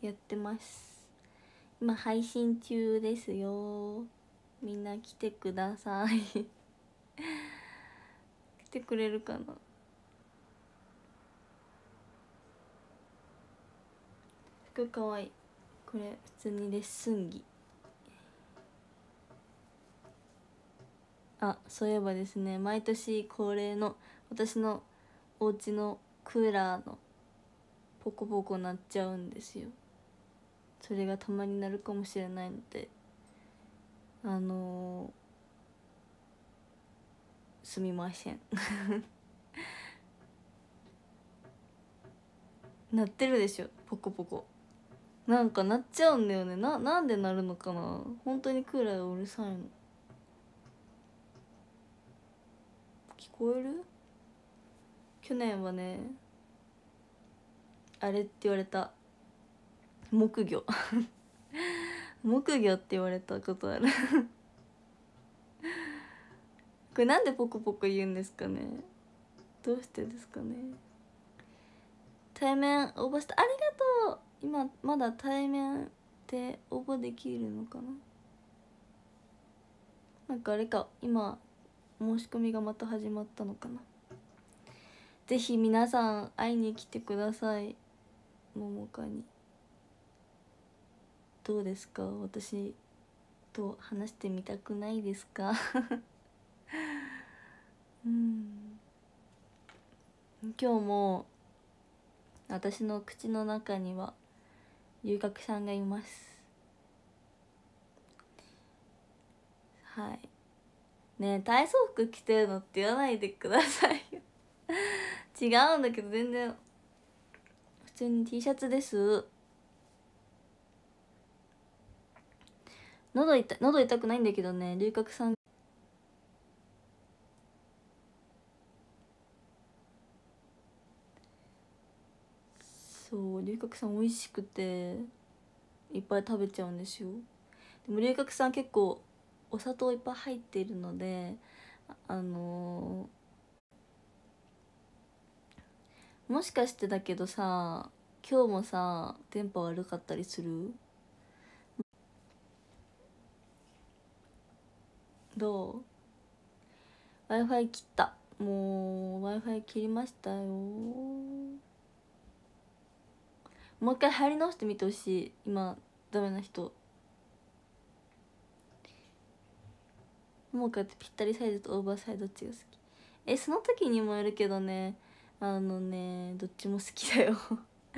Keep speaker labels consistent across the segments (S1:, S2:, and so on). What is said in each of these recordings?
S1: やってます今配信中ですよみんな来てください 来てくれるかな服かわいいこれ普通にレッスン着あそういえばですね毎年恒例の私のお家のクーラーのポコポコ鳴っちゃうんですよそれがたまになるかもしれないのであのー、すみません 鳴ってるでしょポコポコなんかなっちゃうんだよねななんで鳴るのかな本当にクーラーがうるさいの聞こえる去年はねあれって言われた木魚 木魚って言われたことある これなんでポコポコ言うんですかねどうしてですかね対面応募したありがとう今まだ対面で応募できるのかななんかあれか今申し込みがまた始まったのかなぜひ皆さん会いに来てください桃かに。どうですか私と話してみたくないですか うん今日も私の口の中には遊郭さんがいますはいね体操服着てるのって言わないでくださいよ 違うんだけど全然普通に T シャツです喉痛喉痛くないんだけどね龍角散そう龍角散美味しくていっぱい食べちゃうんですよでも龍角散結構お砂糖いっぱい入っているのであのー、もしかしてだけどさ今日もさ電波悪かったりするどう w i f i 切ったもう w i f i 切りましたよもう一回入り直してみてほしい今ダメな人もう一回ってぴったりサイズとオーバーサイズどっちが好きえその時にもよるけどねあのねどっちも好きだよ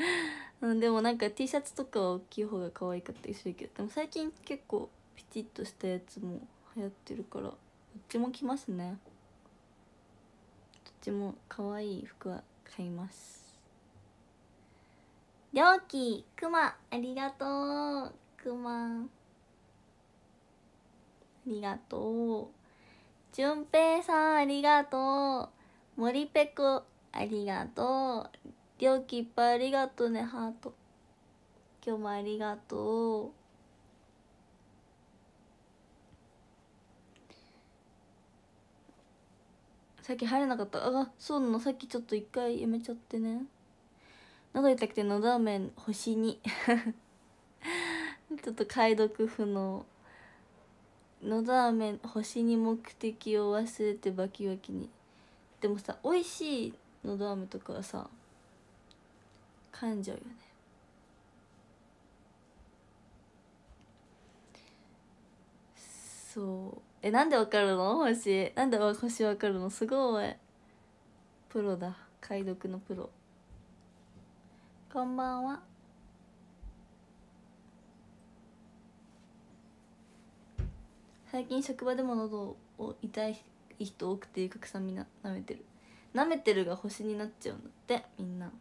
S1: でもなんか T シャツとかは大きい方が可愛かったりするけどでも最近結構ピチッとしたやつも流行ってるからどっちも着ますねどっちも可愛い服は買いますりょうきくまありがとうくまありがとうじゅんぺいさんありがとうもりぺこありがとうりょうきいっぱいありがとうねハート今日もありがとうさっき入れなかったあそうなのさっきちょっと一回やめちゃってね喉痛くてのどん星に ちょっと解読不能のどん星に目的を忘れてバキバキにでもさ美味しいのどめとかはさ噛んじゃうよねそうえなんでわかるの星なんで星わかるのすごいプロだ解読のプロこんばんは最近職場でも喉を痛い人多くてくさんみな舐めてる舐めてるが星になっちゃうんだってみんな。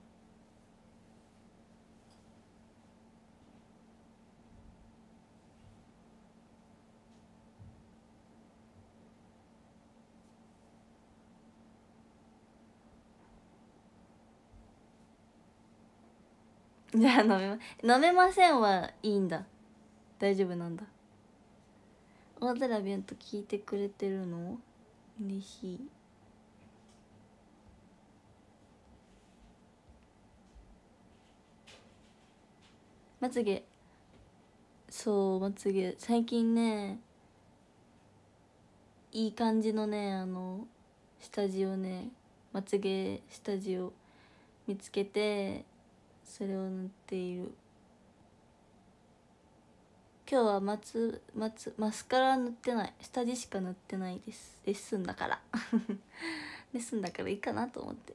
S1: じゃあ飲めま飲めませんはいいんだ大丈夫なんだ大空ビュンと聞いてくれてるの嬉しいまつげそうまつげ最近ねいい感じのねあの下地をねまつげ下地を見つけてそれを塗っている今日は松松マスカラ塗ってない下地しか塗ってないですレッスンだから レッスンだからいいかなと思って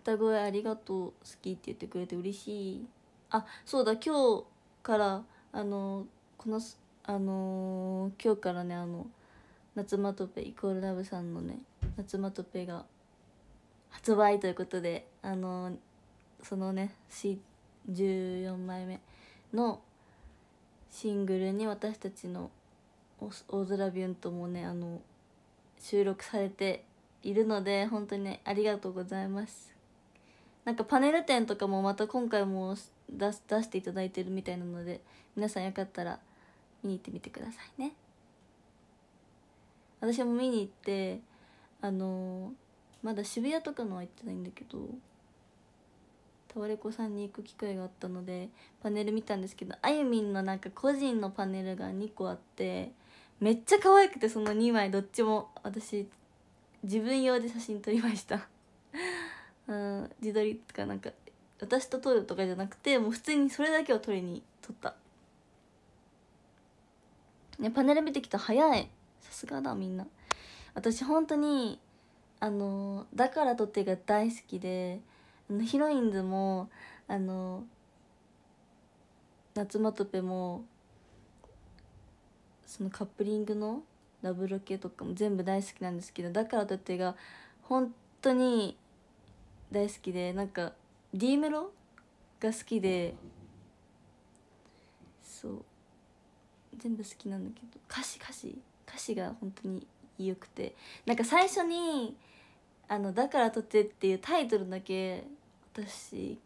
S1: 歌声ありがとう好きって言ってくれて嬉しいあそうだ今日からあのこのあのー、今日からねあの夏マトペイコールラブさんのね夏マトペが発売ということであのー、そのね、C、14枚目のシングルに私たちの大空ビュンともねあの収録されているので本当にねありがとうございますなんかパネル展とかもまた今回も出していただいてるみたいなので皆さんよかったら見に行ってみてくださいね私も見に行ってあのまだ渋谷とかのは行ってないんだけどタワレコさんに行く機会があったのでパネル見たんですけどあゆみんのなんか個人のパネルが2個あってめっちゃ可愛くてその2枚どっちも私自分用で写真撮りました うん自撮りとかなんか私と撮るとかじゃなくてもう普通にそれだけを撮りに撮ったねパネル見てきた早いさすがだみんな私本当にあのだからとってが大好きでヒロインズもあの夏まとぺもそのカップリングのダブル系とかも全部大好きなんですけどだからとってが本当に大好きでなんか D メロが好きでそう全部好きなんだけど歌詞歌詞歌詞が本当に良くてなんか最初に「あのだからとて」っていうタイトルだけ私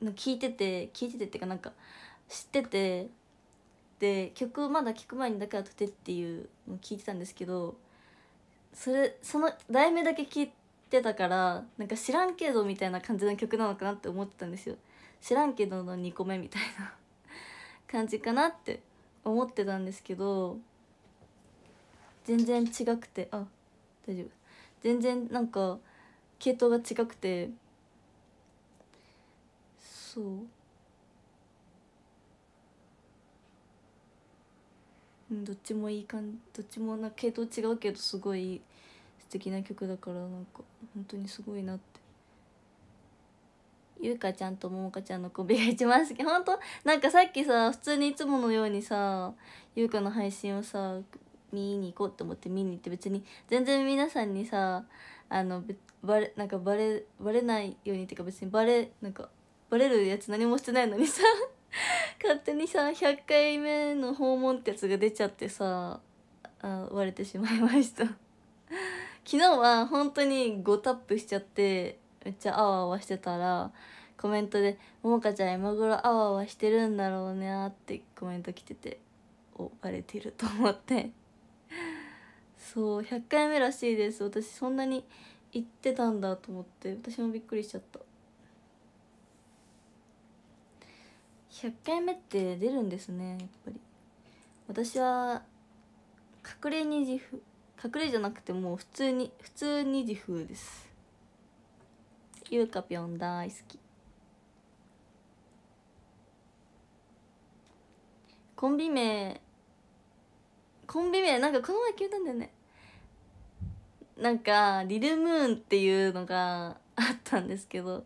S1: の聞いてて聞いててっていうかなんか知っててで曲まだ聴く前に「だからとて」っていうのを聞いてたんですけどそれその題名だけ聞いてたからなんか知らんけどみたいな感じの曲なのかなって思ってたんですよ知らんけどの2個目みたいな感じかなって思ってたんですけど全然違くてあ大丈夫全然なんか系統が違くてそう、うん、どっちもいい感じどっちもな系統違うけどすごい素敵な曲だからなんか本当にすごいなってゆうかちゃんとももかちゃんのコンが一番好きほんとなんかさっきさ普通にいつものようにさゆうかの配信をさ見に行こうと思って見に行って別に全然皆さんにさあのバレなんかバレバレないようにっていうか別にバレなんかバレるやつ何もしてないのにさ 勝手にさ100回目の訪問ってやつが出ちゃってさあ割れてしまいました昨日は本当に5タップしちゃってめっちゃあわあわしてたらコメントで「ももかちゃん今頃あわあわしてるんだろうね」ってコメント来てておバレてると思って そう100回目らしいです私そんなに言ってたんだと思って私もびっくりしちゃった100回目って出るんですねやっぱり私は隠れ二次風隠れじゃなくてもう普通に普通二自風ですゆうかぴょん大好きコンビ名コンビ名なんかこの前決めたんだよねなんかリルムーンっていうのが あったんですけど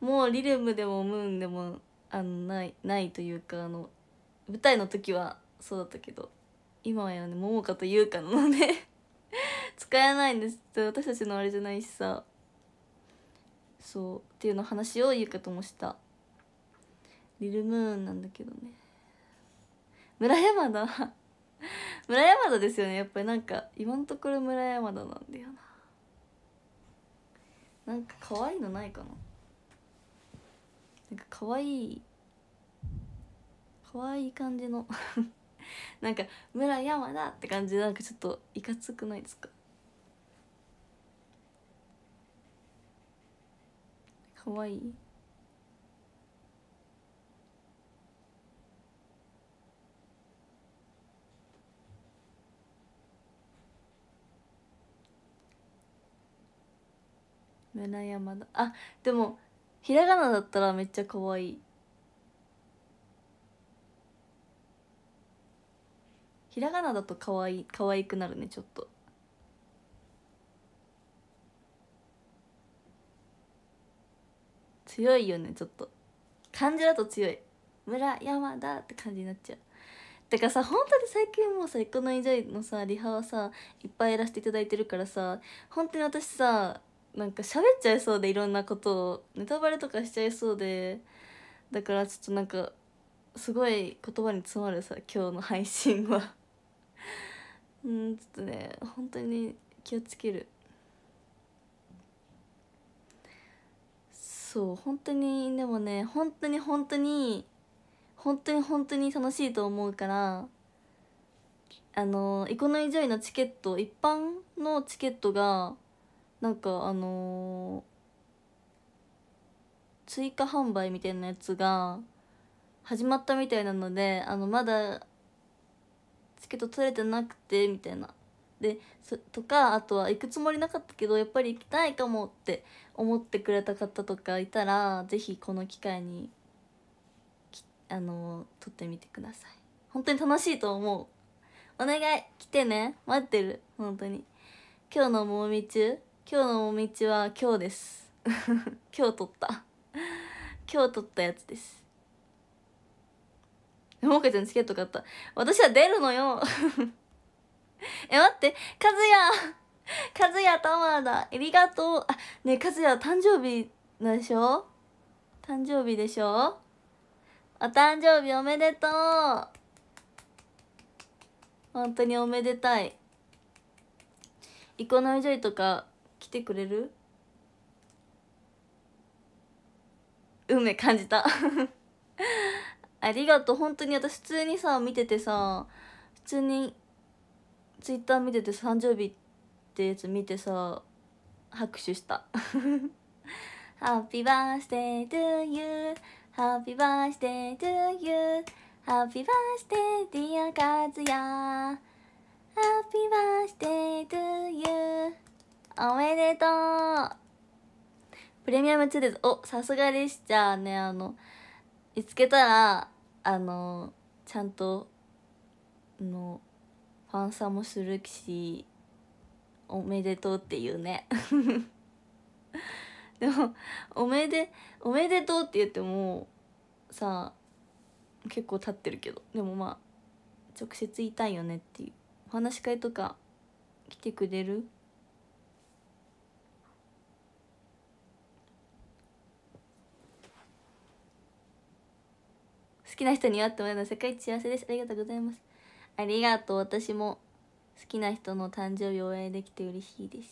S1: もうリルムでもムーンでもあのないないというかあの舞台の時はそうだったけど今はね桃花と優香なので 使えないんです私たちのあれじゃないしさそうっていうの話をゆうかともしたリルムーンなんだけどね村山だ 村山田ですよねやっぱりなんか今のところ村山田なんだよななんか可愛いのないかななんか可愛い可愛い感じの なんか村山田って感じでなんかちょっといかつくないですかかわいい胸山だあでもひらがなだったらめっちゃかわいいひらがなだとかわいい可愛くなるねちょっと強いよねちょっと漢字だと強い村山だって感じになっちゃうだからさ本当に最近もうさ「エコノイジョイ」のさリハはさいっぱいやらせていただいてるからさ本当に私さなんか喋っちゃいそうでいろんなことをネタバレとかしちゃいそうでだからちょっとなんかすごい言葉に詰まるさ今日の配信はうんちょっとね本当に気をつける。そう本当にでもね本当に本当に本当に本当に楽しいと思うからあのイコノイジョイのチケット一般のチケットがなんかあのー、追加販売みたいなやつが始まったみたいなのであのまだチケット取れてなくてみたいなでとかあとは行くつもりなかったけどやっぱり行きたいかもって思ってくれた方とかいたら是非この機会にあの撮ってみてください本当に楽しいと思うお願い来てね待ってる本当に今日のもみ中今日のもみちは今日です 今日撮った今日撮ったやつですももかちゃんチケット買った私は出るのよ え、待って、カズヤカズヤタマだありがとうあ、ねえ、カズヤ誕生日でしょ誕生日でしょお誕生日おめでとう本当におめでたい。イコノイジョイとか来てくれる運命感じた ありがとう本当に私普通にさ見ててさ普通にツイッター見てて誕生日ってやつ見てさ拍手した Happy birthday to you Happy birthday to you Happy birthday dear カズヤ Happy birthday to you おめでとうプレミアム2ですおさすがでしたねあの見つけたらあのちゃんとのファンサもするしおめでとうっていうね でもおめでおめでとうって言ってもさ結構経ってるけどでもまあ直接言いたいよねっていうお話し会とか来てくれる好きな人に会ってもらえるの世界一幸せですありがとうございますありがとう私も好きな人の誕生日応援できて嬉しいです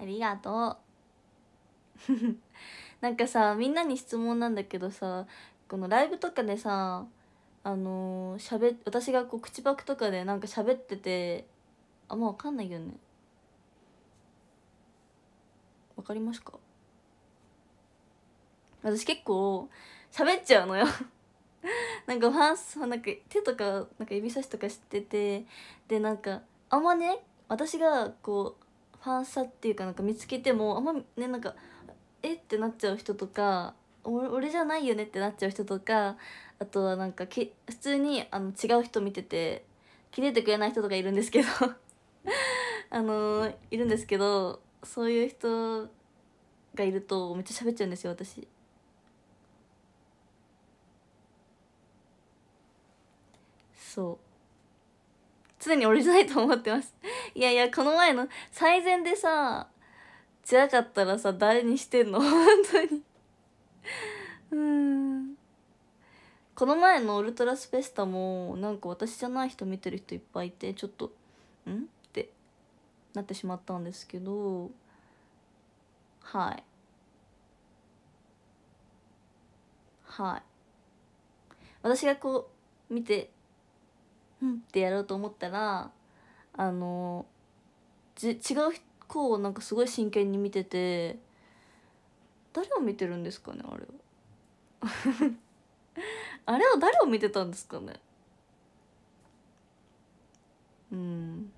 S1: ありがとう なんかさみんなに質問なんだけどさこのライブとかでさあのー、私がこう口パクとかでなんか喋っててあんま分かんないよねわかりますか私結構喋っちゃうのよ なんかファンそうなんか手とかなんか指差しとかしててでなんかあんまね私がこうファンサっていうかなんか見つけてもあんまねなんかえってなっちゃう人とか俺じゃないよねってなっちゃう人とかあとはなんか普通にあの違う人見てて切れてくれない人とかいるんですけど あのー、いるんですけどそういう人がいるとめっちゃ喋っちゃうんですよ私。そう常に俺じゃないと思ってます いやいやこの前の最善でさつらかったらさ誰にしてんの 本当にうんこの前のウルトラスペスタもなんか私じゃない人見てる人いっぱいいてちょっとんってなってしまったんですけどはいはい私がこう見てうんってやろうと思ったらあの違う子をなんかすごい真剣に見てて誰を見てるんですかねあれは あれは誰を見てたんですかねうん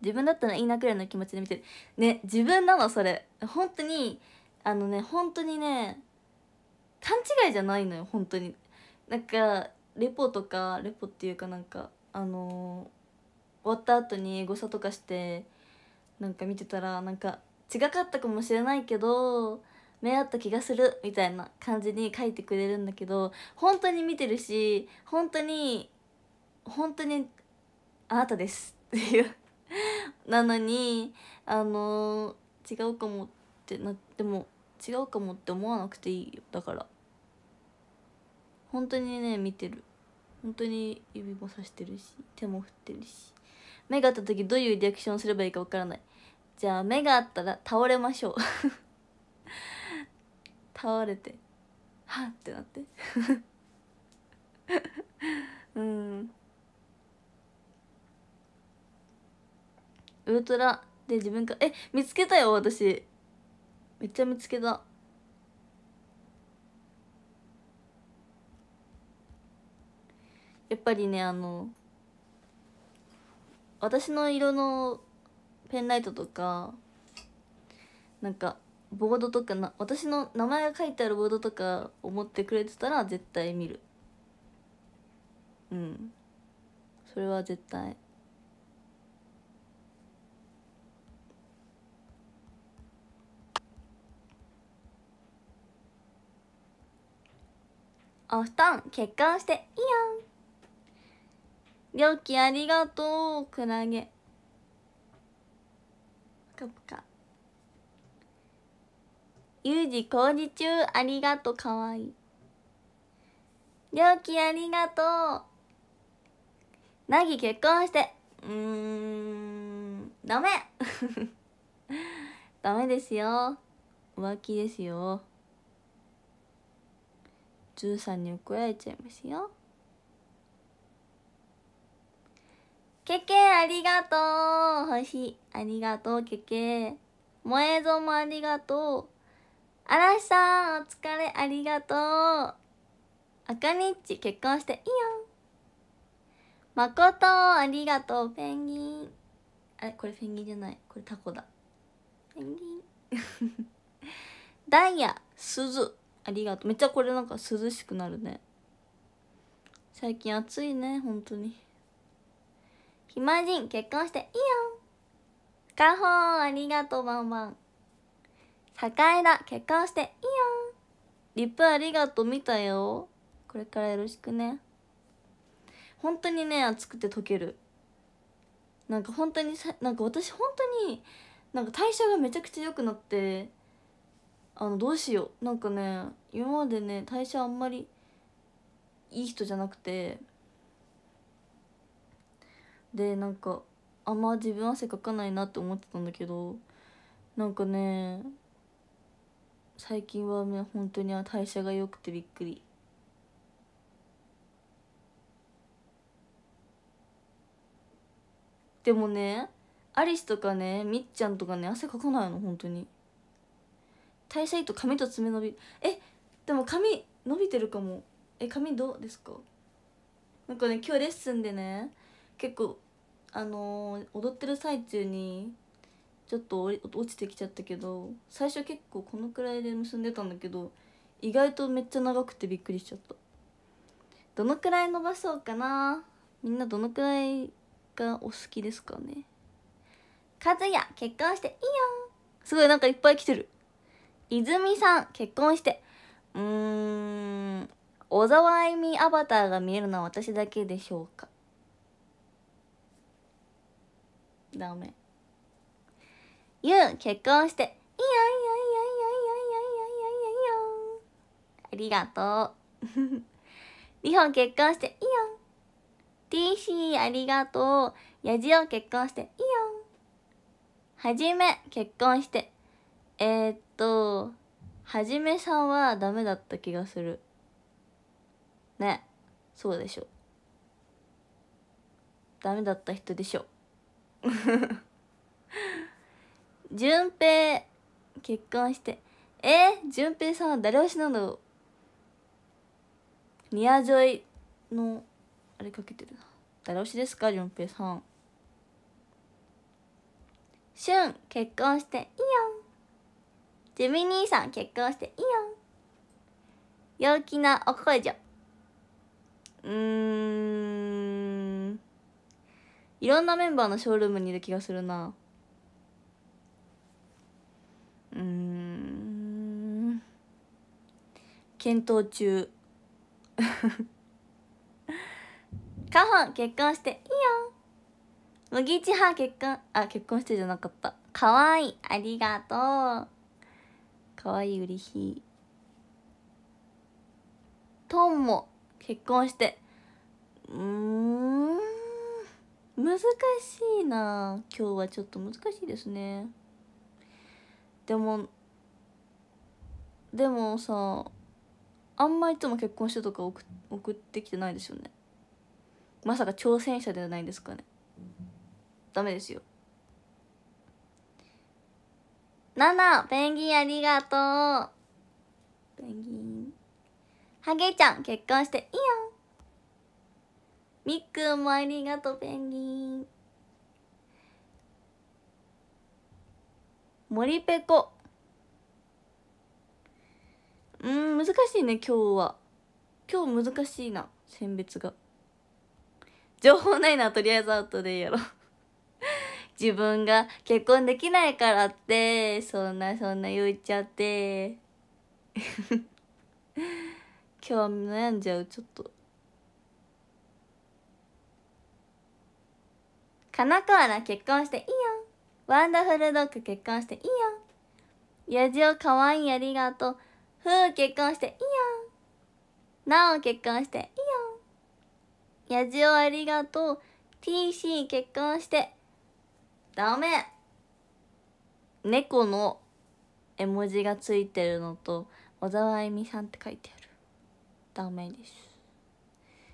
S1: 自分だったらいいなくらいの気持ちで見てるね自分なのそれ本当にあのね本当にね勘違いじゃないのよ本当になんかレポとかレポっていうかなんかあのー、終わった後にエゴサとかしてなんか見てたらなんか違かったかもしれないけど目合った気がするみたいな感じに書いてくれるんだけど本当に見てるし本当に本当にあなたですっていう なのにあのー、違うかもってなっても違うかもって思わなくていいよだから本当にね見てる本当に指もさしてるし手も振ってるし目が合った時どういうリアクションすればいいかわからないじゃあ目が合ったら倒れましょう 倒れてはっってなって うんウルトラで自分かえ見つけたよ私めっちゃ見つけたやっぱりねあの私の色のペンライトとかなんかボードとかな私の名前が書いてあるボードとか思ってくれてたら絶対見るうんそれは絶対お布団結婚していいよりょうきありがとうクラゲぷかぷかゆうじ工事中ありがとうかわいいりょうきありがとうなぎ結婚してうんダメ ダメですよ浮気ですよ13に怒られちゃいますよけけありがとう星ありがとうけけ萌えぞもありがとう嵐さんお疲れありがとう赤日ち結婚していいよまことありがとうペンギンあれこれペンギンじゃないこれタコだペンギン ダイヤ鈴ありがとうめっちゃこれなんか涼しくなるね最近暑いね本当に暇人結婚していいよかほーありがとうばんばん坂枝結婚していいよリップありがとう見たよこれからよろしくね本当にね熱くて溶けるなんか本当になんか私本当になんか代謝がめちゃくちゃ良くなってあのどうしようなんかね今までね代謝あんまりいい人じゃなくてでなんかあんま自分汗かかないなって思ってたんだけどなんかね最近はね本当に代謝が良くてびっくり。でもねアリスとかねみっちゃんとかね汗かかないの本当に代謝いいと髪と爪伸びえでも髪伸びてるかもえ髪どうですかなんかね今日レッスンでね結構あのー、踊ってる最中にちょっと落ちてきちゃったけど最初結構このくらいで結んでたんだけど意外とめっちゃ長くてびっくりしちゃったどのくらい伸ばそうかなみんなどのくらいがお好きですかね和也結婚していいよすごいなんかいっぱい来てる泉さん結婚してうーん小沢愛美アバターが見えるのは私だけでしょうかダメゆう結婚していやいやいやいやいやいやいやいやありがとうりほん結婚していやん」「TC ありがとうやじお結婚していやん」「はじめ結婚してえー、っとはじめさんはダメだった気がするねそうでしょダメだった人でしょ 順平結婚してえっ順平さんは誰推しなのだろう宮添のあれかけてるな誰推しですか順平さんしゅん結婚していいよジェミ兄さん結婚していいよ陽気なおこいじゃうーんいろんなメンバーのショールームにいる気がするなうん検討中 カホン結婚していいよ麦一葉結婚あ結婚してじゃなかったかわいいありがとうかわいい嬉しいトンも結婚してうん難しいな今日はちょっと難しいですねでもでもさあんまいつも結婚してとか送送ってきてないですよねまさか挑戦者ではないですかねダメですよな、ペンギンありがとうペンギンハゲちゃん結婚していいよみっくんもありがとうペンギン森ペコうん難しいね今日は今日難しいな選別が情報ないなとりあえずアウトでやろ 自分が結婚できないからってそんなそんな言っちゃって 今日は悩んじゃうちょっとカナコアラ結婚していいよワンダフルドッグ結婚していいよヤジオかわいいありがとうふう結婚していいよなお結婚していいよヤジオありがとう TC 結婚してダメ猫の絵文字がついてるのと小沢あゆみさんって書いてあるダメです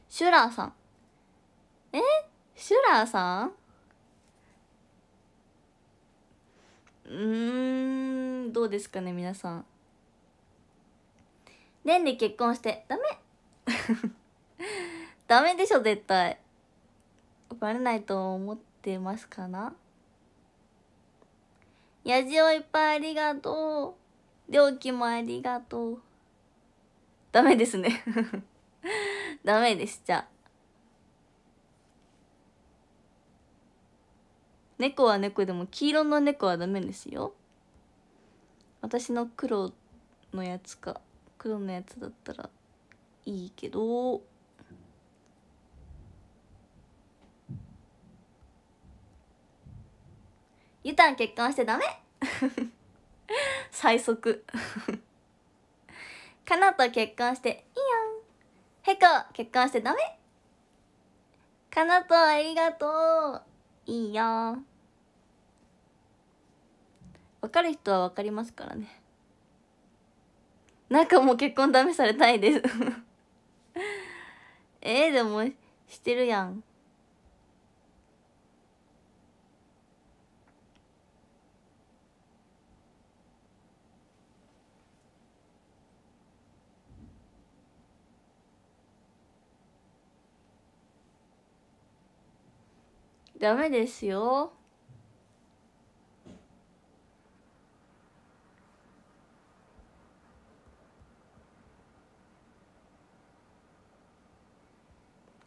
S1: シュラーさんえシュラーさんうんどうですかね皆さん年で結婚してダメ ダメでしょ絶対バレないと思ってますかなやじをいっぱいありがとう料金もありがとうダメですね ダメですじゃあ猫は猫でも黄色の猫はダメですよ私の黒のやつか黒のやつだったらいいけどゆたん結婚してダメ 最速かなと結婚していいよへこ結婚してダメかなとありがとういいよ分かる人は分かりますからねなんかもう結婚ダメされたいです えー、でもしてるやんダメですよ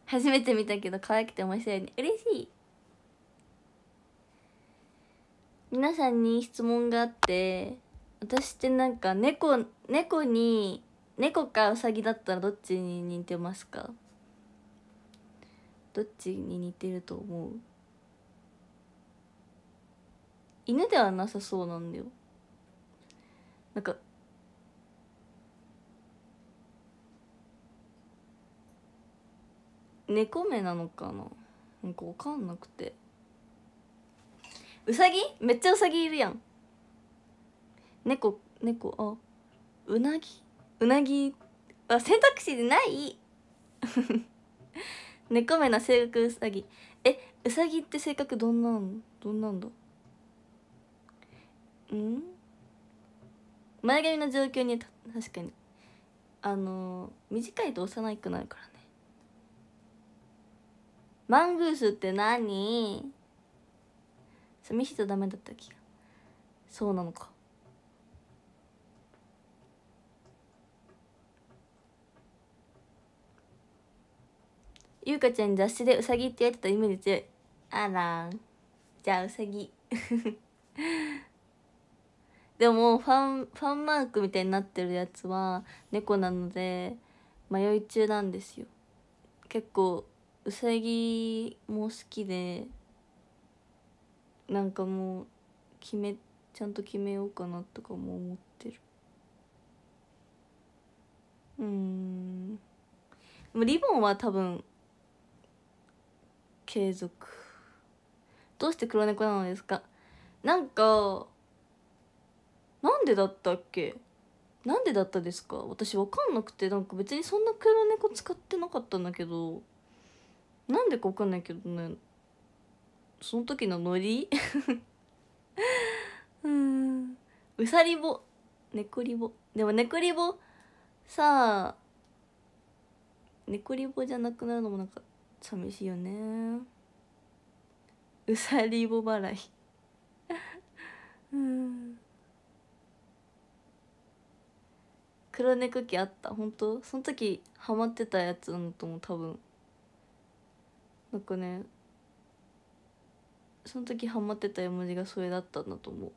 S1: 初めて見たけど可愛くて面白いね嬉しい皆さんに質問があって私ってなんか猫猫に猫かウサギだったらどっちに似てますかどっちに似てると思う犬ではなさそうなんだよなんか猫目なのかななんか分かんなくてうさぎめっちゃうさぎいるやん猫猫あうなぎうなぎは選択肢でない 猫目な性格うさぎえうさぎって性格どんなんどんなんだうん前髪の状況に確かにあの短いと幼くなるからねマングースって何寂しいとダメだった気がそうなのかゆうかちゃん雑誌でうさぎってやってたイメージ強いあらじゃあうさぎでもファンファンマークみたいになってるやつは猫なので迷い中なんですよ結構うさぎも好きでなんかもう決めちゃんと決めようかなとかも思ってるうんリボンは多分継続どうして黒猫なのですかなんかなんでだったっけなんでだったですか私わかんなくてなんか別にそんな黒猫使ってなかったんだけどなんでかわかんないけどねその時のノリ うんうさりぼ猫りぼでも猫りぼさあ猫りぼじゃなくなるのもなんか寂しいよねうさりぼ払い うん黒猫機あった本当その時ハマってたやつなのとも多分なんかねその時ハマってた絵文字がそれだったんだと思う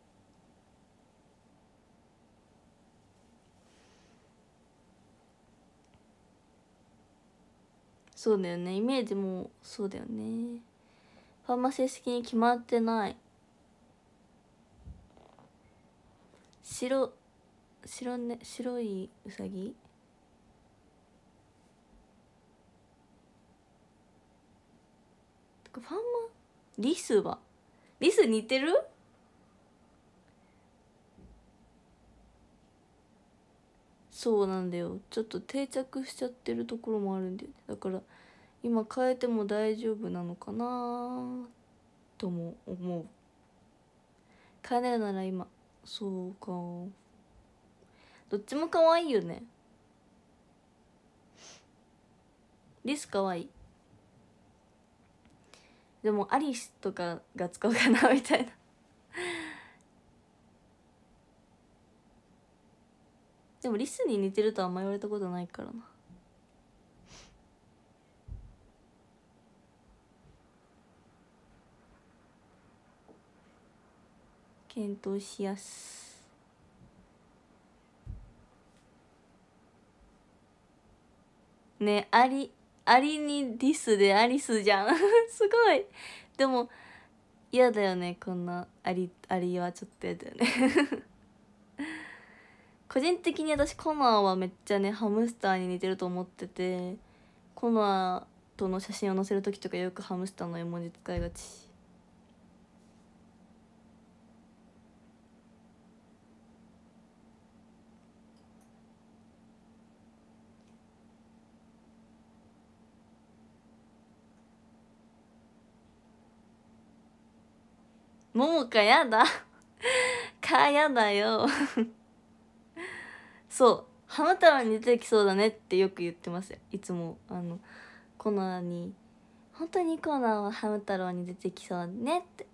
S1: そうだよねイメージもそうだよねファーマ正式に決まってない白白,、ね、白いうさぎファンマリスはリス似てるそうなんだよちょっと定着しちゃってるところもあるんだよねだから今変えても大丈夫なのかなとも思う変えないなら今そうかどっちも可愛いよねリス可愛いでもアリスとかが使うかなみたいなでもリスに似てるとあんま言われたことないからな検討しやすねありありにディスでアリスじゃん すごいでも嫌だよねこんなありありはちょっと嫌だよね 個人的に私コナーはめっちゃねハムスターに似てると思っててコナーとの写真を載せる時とかよくハムスターの絵文字使いがちももかやだかやだよそう太郎に出てきそうだねってよく言ってますよいつもあのコナーに本当にコナーはハム太郎に出てきそうねって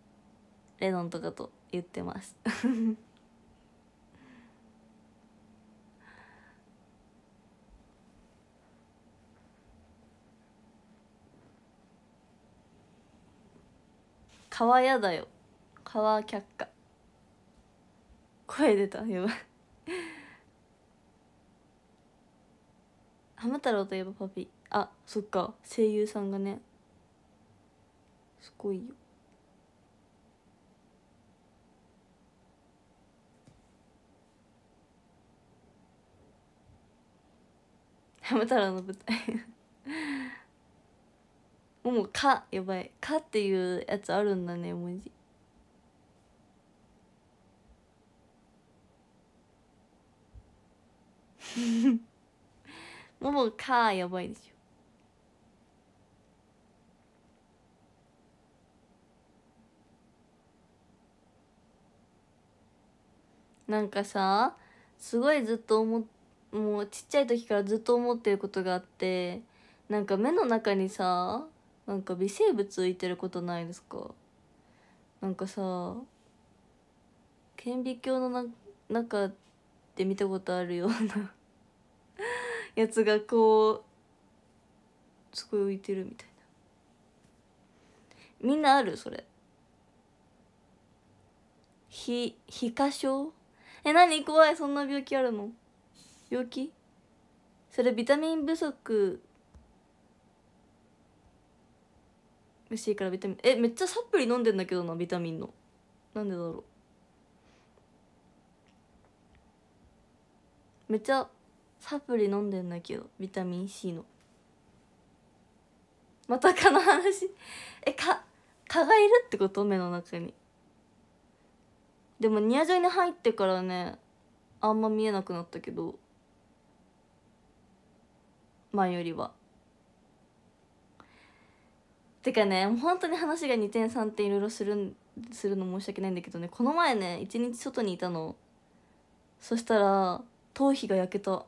S1: レノンとかと言ってます かわやだよパワー却下声出たやばい浜太郎といえばパピあそっか声優さんがねすごいよハム太郎の舞台もう「か」やばい「か」っていうやつあるんだね文字 ももかやばいでしょなんかさすごいずっと思もうちっちゃい時からずっと思ってることがあってなんか目の中にさなんか微生物浮いてることないですかなんかさ顕微鏡のな中で見たことあるようなやつがこうすごい浮いてるみたいなみんなあるそれ非非下症え何怖いそんな病気あるの病気それビタミン不足虫しいからビタミンえめっちゃサプリ飲んでんだけどなビタミンのなんでだろうめっちゃサプリ飲んでんだけどビタミン C のまた蚊の話 え蚊蚊がいるってこと目の中にでもニアジョイに入ってからねあんま見えなくなったけど前よりはてかね本当に話が二点三点いろいろするするの申し訳ないんだけどねこの前ね一日外にいたのそしたら頭皮が焼けた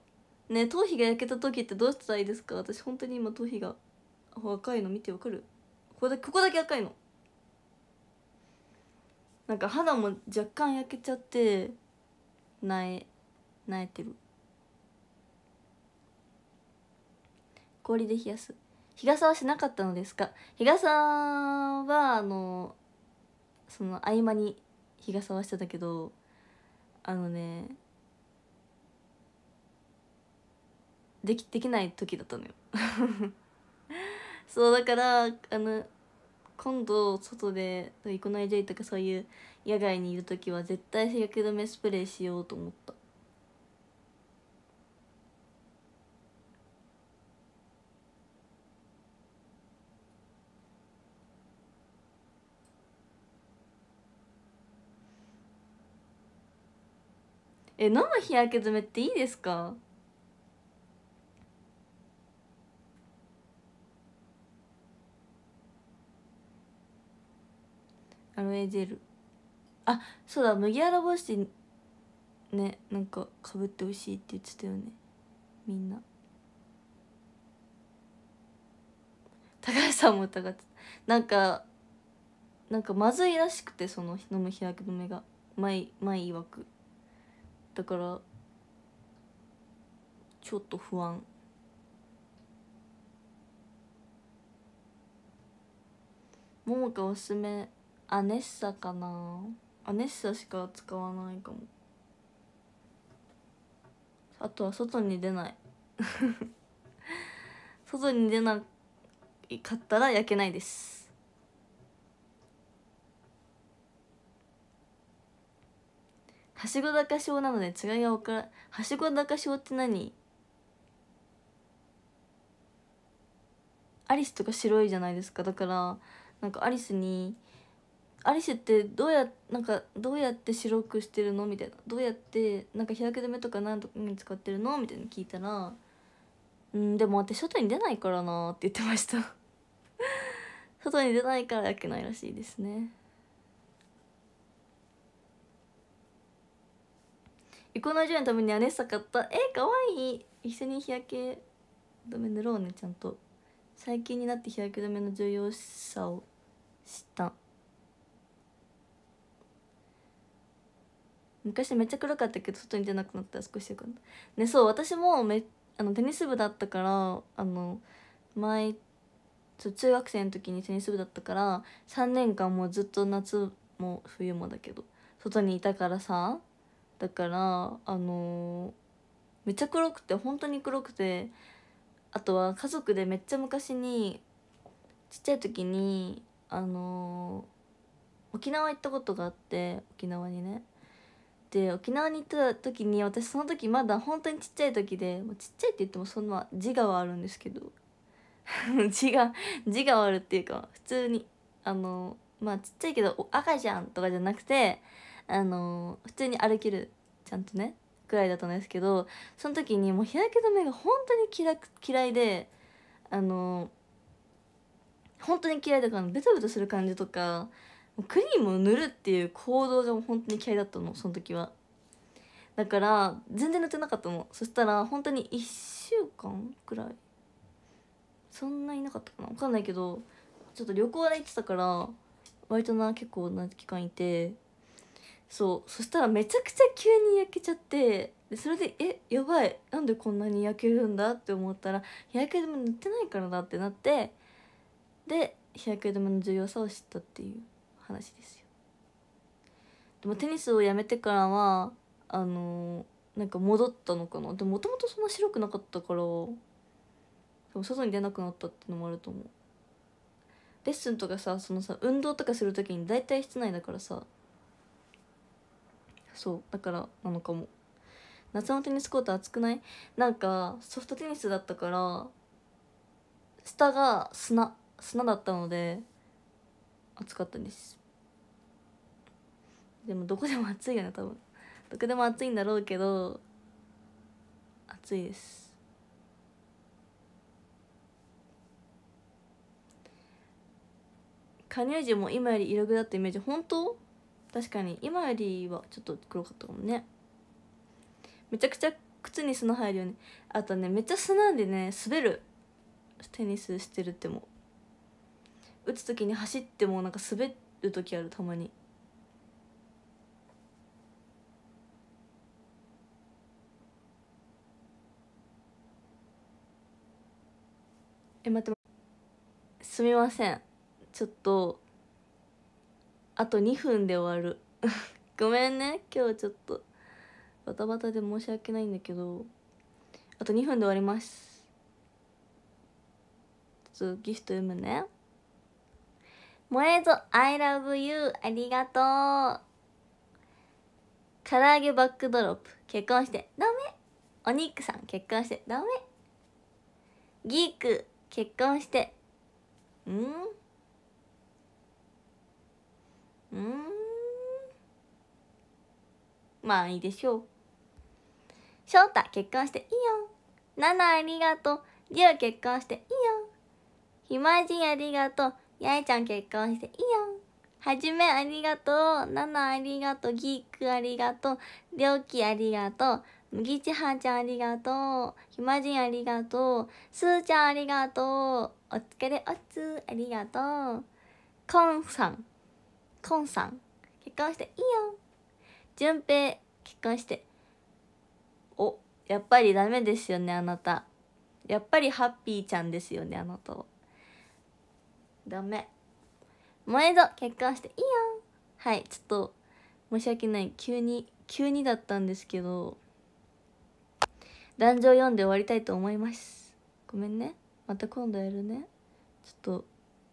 S1: ね頭皮が焼けた時ってどうしたらいいですか私本当に今頭皮が赤いの見てわかるここだけここだけ赤いのなんか肌も若干焼けちゃってなえなえてる氷で冷やす日傘はしなかったのですか日傘はあのその合間に日傘はしてたけどあのねできできない時だったのよ そうだからあの今度外で行こないでとかそういう野外にいる時は絶対日焼け止めスプレーしようと思ったえ飲む日焼け止めっていいですかアロエジェルあそうだ麦わら帽子ねなんかかぶってほしいって言ってたよねみんな高橋さんも疑ってなんかなんかまずいらしくてその飲む日焼け止めが前前曰くだからちょっと不安桃香おすすめアネッサかなアネッサしか使わないかもあとは外に出ない 外に出なかったら焼けないですはしご高症なので違いが分からはしご高か症って何アリスとか白いじゃないですかだからなんかアリスにアリスってどうやなんかどうやって白くしてるのみたいなどうやってなんか日焼け止めとか何とかに使ってるのみたいな聞いたら「うんでも私外に出ないからな」って言ってました 外に出ないから焼けないらしいですねイコナジュのためにアネッサ買ったえかわいい一緒に日焼け止め塗ろうねちゃんと最近になって日焼け止めの重要さを知った昔めっちゃ暗かったけど外に出なくなったら少しよかったねそう私もめあのテニス部だったからあの前中学生の時にテニス部だったから3年間もうずっと夏も冬もだけど外にいたからさだからあのー、めっちゃ黒くて本当に黒くてあとは家族でめっちゃ昔にちっちゃい時にあのー、沖縄行ったことがあって沖縄にねって沖縄に行った時に私その時まだ本当にちっちゃい時でちっちゃいって言ってもそんな自我はあるんですけど自我自我はあるっていうか普通にあのまあちっちゃいけど赤じゃんとかじゃなくてあの普通に歩けるちゃんとねくらいだったんですけどその時にもう日焼け止めが本当に嫌いであの本当に嫌いだからベトベトする感じとかクリームを塗るっていう行動がも本当に嫌いだったのその時はだから全然塗ってなかったのそしたら本当に1週間くらいそんないなかったかな分かんないけどちょっと旅行で行ってたから割とな結構な期間いてそうそしたらめちゃくちゃ急に焼けちゃってでそれで「えやばいなんでこんなに焼けるんだ?」って思ったら日焼け止め塗ってないからだってなってで日焼け止めの重要さを知ったっていう話ですよでもテニスをやめてからはあのー、なんか戻ったのかなでももともとそんな白くなかったから多分外に出なくなったってのもあると思うレッスンとかさそのさ運動とかする時に大体室内だからさそうだからなのかも夏のテニスコート暑くないなんかソフトテニスだったから下が砂砂だったので暑かったんですでもどこでも暑いよね多分どこでも暑いんだろうけど暑いです加入時も今より色黒だったイメージ本当確かに今よりはちょっと黒かったかもねめちゃくちゃ靴に砂入るよねあとねめっちゃ砂でね滑るテニスしてるっても打つ時に走ってもなんか滑る時あるたまにえ待ってすみませんちょっとあと2分で終わる ごめんね今日ちょっとバタバタで申し訳ないんだけどあと2分で終わりますちょっとギフト読むねもえぞ I love you ありがとう唐揚げバックドロップ結婚してダメお肉さん結婚してダメギーク結婚してうんうんまあいいでしょう翔太結婚していいよナナありがとうリオ結婚していいよひまじんありがとうやいちゃん結婚していいよはじめありがとうナナありがとうギークありがとうりょうきありがとう麦ちはちゃんありがとう。ひまじんありがとう。すーちゃんありがとう。お疲れおつありがとう。こんさん。こんさん。結婚していいよ。じゅんぺい。結婚して。お、やっぱりダメですよね、あなた。やっぱりハッピーちゃんですよね、あなたは。ダメ。萌えぞ、結婚していいよ。はい、ちょっと、申し訳ない。急に、急にだったんですけど。壇上読んで終わりたいと思いますごめんねまた今度やるねちょっと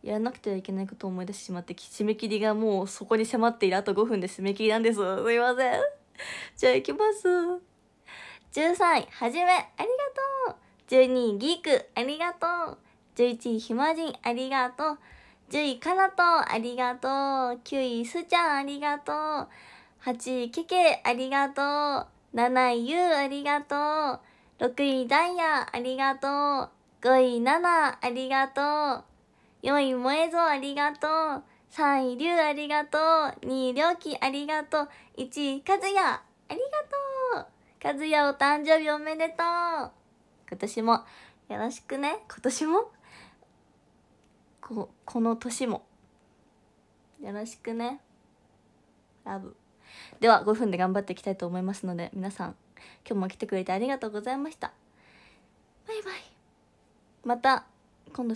S1: やらなくてはいけないことを思い出してしまって締め切りがもうそこに迫っているあと5分で締め切りなんですすいませんじゃあ行きます13位はじめありがとう12位ギークありがとう11位ひまじんありがとう10位かなとありがとう9位すちゃんありがとう8位けけありがとう7位ゆうありがとう6位ダイヤありがとう5位ナナありがとう4位萌えぞありがとう3位龍ありがとう2位りょうきありがとう1位かずやありがとうかずやお誕生日おめでとう今年もよろしくね今年もここの年もよろしくねラブでは5分で頑張っていきたいと思いますので皆さん今日も来てくれてありがとうございましたバイバイまた今度